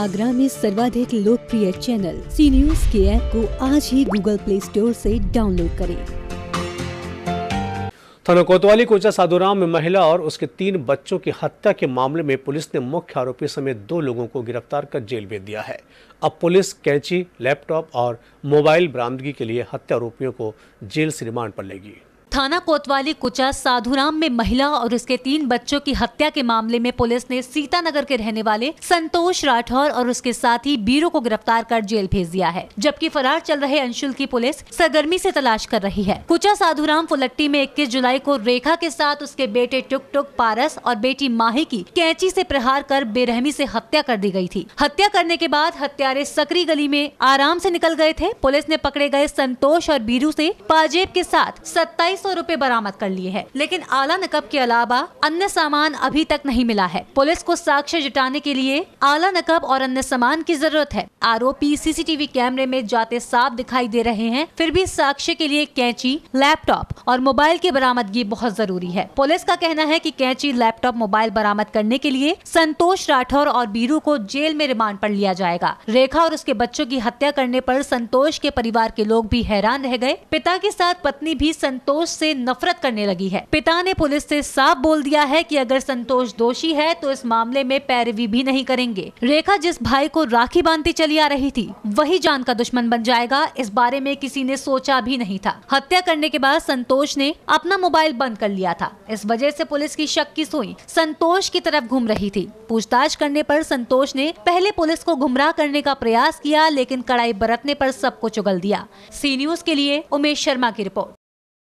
आगरा में सर्वाधिक लोकप्रिय चैनल सी न्यूज के ऐप को आज ही गूगल प्ले स्टोर से डाउनलोड करें थाना कोतवाली कोचा साधुराम में महिला और उसके तीन बच्चों की हत्या के मामले में पुलिस ने मुख्य आरोपी समेत दो लोगों को गिरफ्तार कर जेल भेज दिया है अब पुलिस कैंची लैपटॉप और मोबाइल बरामदगी के लिए हत्या आरोपियों को जेल से रिमांड पर लेगी थाना कोतवाली कुचा साधुराम में महिला और उसके तीन बच्चों की हत्या के मामले में पुलिस ने सीतानगर के रहने वाले संतोष राठौर और उसके साथी बीरो को गिरफ्तार कर जेल भेज दिया है जबकि फरार चल रहे अंशुल की पुलिस सरगर्मी से तलाश कर रही है कुचा साधुराम फुलट्टी में 21 जुलाई को रेखा के साथ उसके बेटे टुक टुक पारस और बेटी माही की कैंची ऐसी प्रहार कर बेरहमी ऐसी हत्या कर दी गयी थी हत्या करने के बाद हत्यारे सकरी गली में आराम ऐसी निकल गए थे पुलिस ने पकड़े गए संतोष और बीरू ऐसी पाजेब के साथ सत्ताईस सौ रूपए बरामद कर लिए हैं लेकिन आला नकब के अलावा अन्य सामान अभी तक नहीं मिला है पुलिस को साक्ष्य जुटाने के लिए आला नकब और अन्य सामान की जरूरत है आरोपी सीसीटीवी कैमरे में जाते साफ दिखाई दे रहे हैं फिर भी साक्ष्य के लिए कैंची लैपटॉप और मोबाइल की बरामदगी बहुत जरूरी है पुलिस का कहना है की कैंची लैपटॉप मोबाइल बरामद करने के लिए संतोष राठौर और बीरू को जेल में रिमांड पर लिया जाएगा रेखा और उसके बच्चों की हत्या करने पर संतोष के परिवार के लोग भी हैरान रह गए पिता के साथ पत्नी भी संतोष से नफरत करने लगी है पिता ने पुलिस से साफ बोल दिया है कि अगर संतोष दोषी है तो इस मामले में पैरवी भी नहीं करेंगे रेखा जिस भाई को राखी बांधती चली आ रही थी वही जान का दुश्मन बन जाएगा इस बारे में किसी ने सोचा भी नहीं था हत्या करने के बाद संतोष ने अपना मोबाइल बंद कर लिया था इस वजह ऐसी पुलिस की शक की सुई संतोष की तरफ घूम रही थी पूछताछ करने आरोप संतोष ने पहले पुलिस को गुमराह करने का प्रयास किया लेकिन कड़ाई बरतने आरोप सबको चुगल दिया सी न्यूज के लिए उमेश शर्मा की रिपोर्ट